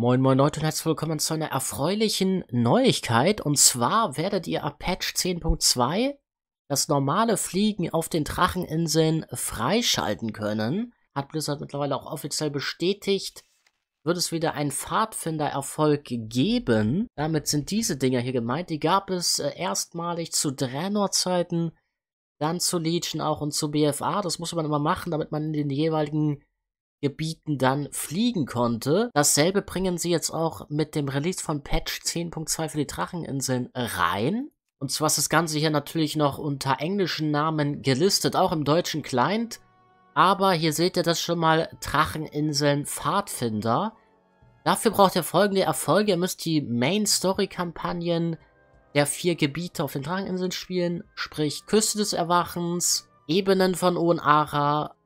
Moin moin Leute und herzlich willkommen zu einer erfreulichen Neuigkeit und zwar werdet ihr ab Patch 10.2 das normale Fliegen auf den Dracheninseln freischalten können. Hat Blizzard mittlerweile auch offiziell bestätigt, wird es wieder einen Pfadfinder-Erfolg geben. Damit sind diese Dinger hier gemeint, die gab es äh, erstmalig zu Draenor-Zeiten, dann zu Legion auch und zu BFA. Das muss man immer machen, damit man in den jeweiligen Gebieten dann fliegen konnte. Dasselbe bringen sie jetzt auch mit dem Release von Patch 10.2 für die Dracheninseln rein. Und zwar ist das Ganze hier natürlich noch unter englischen Namen gelistet, auch im deutschen Client. Aber hier seht ihr das schon mal, Dracheninseln Pfadfinder. Dafür braucht ihr folgende Erfolge. Ihr müsst die Main-Story-Kampagnen der vier Gebiete auf den Dracheninseln spielen, sprich Küste des Erwachens, Ebenen von Onara,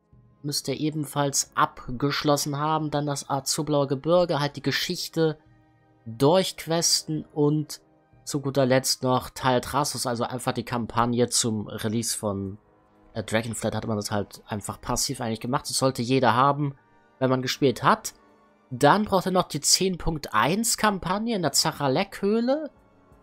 müsste er ebenfalls abgeschlossen haben. Dann das Azublauer Gebirge, halt die Geschichte durchquesten und zu guter Letzt noch Teil Trassus, also einfach die Kampagne zum Release von äh, Dragonflight hat man das halt einfach passiv eigentlich gemacht. Das sollte jeder haben, wenn man gespielt hat. Dann braucht er noch die 10.1 Kampagne in der Zaralek-Höhle.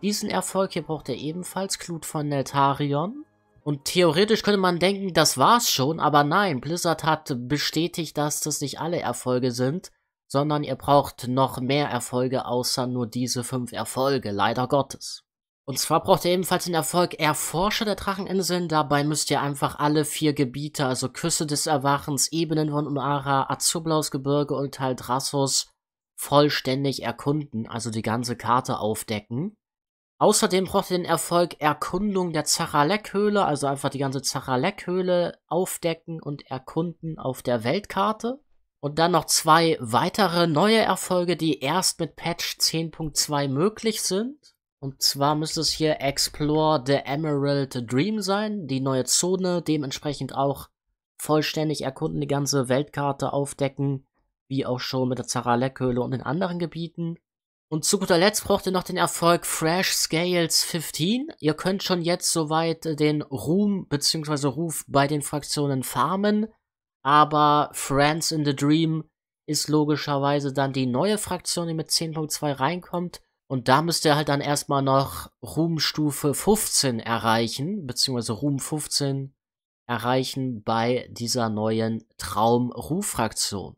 Diesen Erfolg hier braucht er ebenfalls, Glut von Neltarion. Und theoretisch könnte man denken, das war's schon, aber nein, Blizzard hat bestätigt, dass das nicht alle Erfolge sind, sondern ihr braucht noch mehr Erfolge außer nur diese fünf Erfolge, leider Gottes. Und zwar braucht ihr ebenfalls den Erfolg Erforscher der Dracheninseln. Dabei müsst ihr einfach alle vier Gebiete, also Küsse des Erwachens, Ebenen von Umara, Azublaus Gebirge und Taldrassus, halt vollständig erkunden, also die ganze Karte aufdecken. Außerdem braucht brachte den Erfolg Erkundung der Zachalek-Höhle, also einfach die ganze Zachalek-Höhle aufdecken und erkunden auf der Weltkarte. Und dann noch zwei weitere neue Erfolge, die erst mit Patch 10.2 möglich sind. Und zwar müsste es hier Explore the Emerald Dream sein, die neue Zone, dementsprechend auch vollständig erkunden, die ganze Weltkarte aufdecken, wie auch schon mit der Zaralek-Höhle und den anderen Gebieten. Und zu guter Letzt braucht ihr noch den Erfolg Fresh Scales 15. Ihr könnt schon jetzt soweit den Ruhm bzw. Ruf bei den Fraktionen farmen. Aber Friends in the Dream ist logischerweise dann die neue Fraktion, die mit 10.2 reinkommt. Und da müsst ihr halt dann erstmal noch Ruhmstufe 15 erreichen, beziehungsweise Ruhm 15 erreichen bei dieser neuen Traum-Ruf-Fraktion.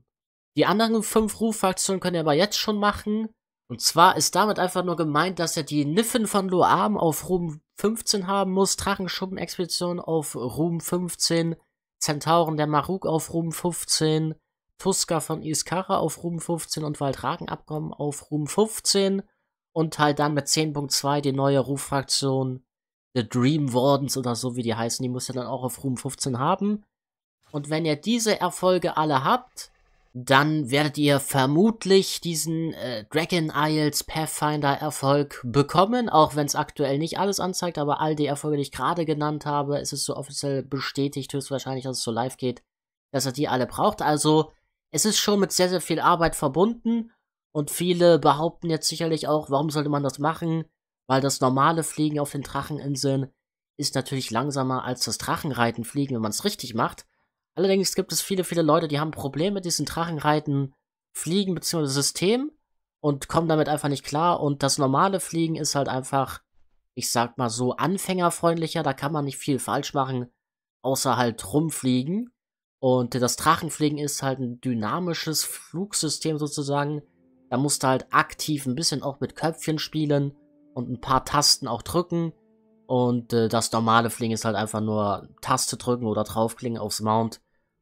Die anderen fünf Ruf-Fraktionen könnt ihr aber jetzt schon machen und zwar ist damit einfach nur gemeint, dass er die Niffen von Loam auf Ruhm 15 haben muss, Drachenschuppenexpedition auf Ruhm 15, Zentauren der Maruk auf Ruhm 15, Tuska von Iskara auf Ruhm 15 und waldragen auf Ruhm 15 und halt dann mit 10.2 die neue Ruffraktion The Dream Wardens oder so, wie die heißen, die muss er dann auch auf Ruhm 15 haben. Und wenn ihr diese Erfolge alle habt, dann werdet ihr vermutlich diesen äh, Dragon Isles Pathfinder Erfolg bekommen, auch wenn es aktuell nicht alles anzeigt, aber all die Erfolge, die ich gerade genannt habe, ist es so offiziell bestätigt, höchstwahrscheinlich, dass es so live geht, dass er die alle braucht. Also es ist schon mit sehr, sehr viel Arbeit verbunden und viele behaupten jetzt sicherlich auch, warum sollte man das machen? Weil das normale Fliegen auf den Dracheninseln ist natürlich langsamer als das Drachenreiten fliegen, wenn man es richtig macht. Allerdings gibt es viele, viele Leute, die haben Probleme mit diesen Drachenreiten, Fliegen bzw. System und kommen damit einfach nicht klar. Und das normale Fliegen ist halt einfach, ich sag mal so, anfängerfreundlicher. Da kann man nicht viel falsch machen, außer halt rumfliegen. Und das Drachenfliegen ist halt ein dynamisches Flugsystem sozusagen. Da musst du halt aktiv ein bisschen auch mit Köpfchen spielen und ein paar Tasten auch drücken. Und äh, das normale Fliegen ist halt einfach nur Taste drücken oder draufklicken aufs Mount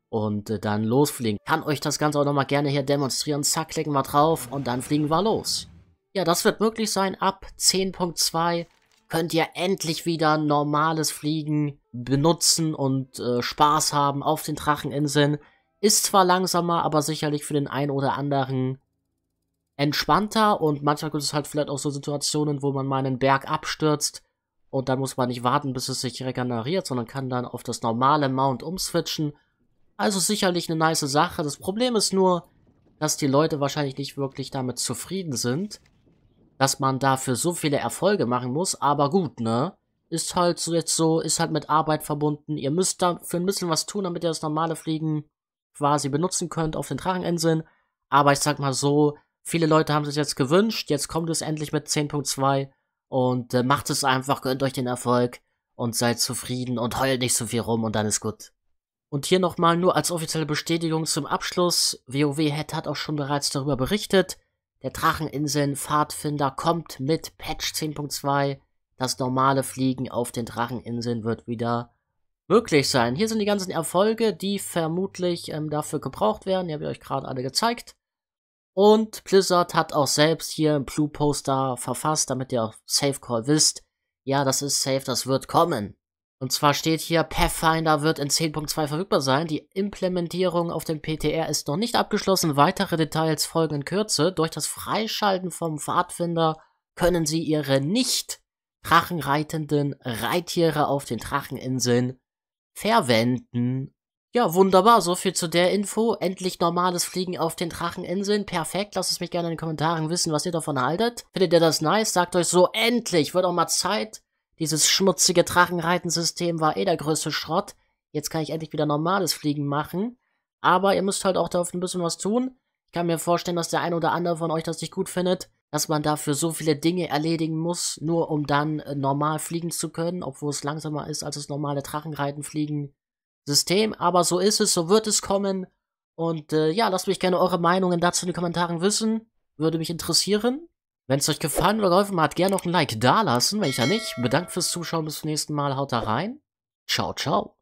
und äh, dann losfliegen. kann euch das Ganze auch nochmal gerne hier demonstrieren. Zack, klicken wir drauf und dann fliegen wir los. Ja, das wird möglich sein. Ab 10.2 könnt ihr endlich wieder normales Fliegen benutzen und äh, Spaß haben auf den Dracheninseln. Ist zwar langsamer, aber sicherlich für den einen oder anderen entspannter und manchmal gibt es halt vielleicht auch so Situationen, wo man mal einen Berg abstürzt und dann muss man nicht warten, bis es sich regeneriert, sondern kann dann auf das normale Mount umswitchen. Also sicherlich eine nice Sache. Das Problem ist nur, dass die Leute wahrscheinlich nicht wirklich damit zufrieden sind, dass man dafür so viele Erfolge machen muss. Aber gut, ne? Ist halt so jetzt so, ist halt mit Arbeit verbunden. Ihr müsst dafür ein bisschen was tun, damit ihr das normale Fliegen quasi benutzen könnt auf den Dracheninseln. Aber ich sag mal so, viele Leute haben es jetzt gewünscht. Jetzt kommt es endlich mit 10.2 und äh, macht es einfach, gönnt euch den Erfolg und seid zufrieden und heult nicht so viel rum und dann ist gut. Und hier nochmal nur als offizielle Bestätigung zum Abschluss. WoW Head hat auch schon bereits darüber berichtet. Der Dracheninseln Pfadfinder kommt mit Patch 10.2. Das normale Fliegen auf den Dracheninseln wird wieder möglich sein. Hier sind die ganzen Erfolge, die vermutlich ähm, dafür gebraucht werden. Die habe ich euch gerade alle gezeigt. Und Blizzard hat auch selbst hier ein Blue Poster verfasst, damit ihr auch Safe Call wisst. Ja, das ist safe, das wird kommen. Und zwar steht hier, Pathfinder wird in 10.2 verfügbar sein. Die Implementierung auf dem PTR ist noch nicht abgeschlossen. Weitere Details folgen in Kürze. Durch das Freischalten vom Pfadfinder können sie ihre nicht drachenreitenden Reittiere auf den Dracheninseln verwenden. Ja, wunderbar, so viel zu der Info. Endlich normales Fliegen auf den Dracheninseln. Perfekt, lasst es mich gerne in den Kommentaren wissen, was ihr davon haltet. Findet ihr das nice? Sagt euch so, endlich, wird auch mal Zeit. Dieses schmutzige Drachenreitensystem war eh der größte Schrott. Jetzt kann ich endlich wieder normales Fliegen machen. Aber ihr müsst halt auch dafür ein bisschen was tun. Ich kann mir vorstellen, dass der ein oder andere von euch das nicht gut findet, dass man dafür so viele Dinge erledigen muss, nur um dann äh, normal fliegen zu können, obwohl es langsamer ist als das normale Drachenreitenfliegen System. Aber so ist es, so wird es kommen. Und äh, ja, lasst mich gerne eure Meinungen dazu in den Kommentaren wissen. Würde mich interessieren. Wenn es euch gefallen oder geholfen hat, gerne noch ein Like da lassen, Wenn ich ja nicht, bedankt fürs Zuschauen. Bis zum nächsten Mal. Haut da rein. Ciao, ciao.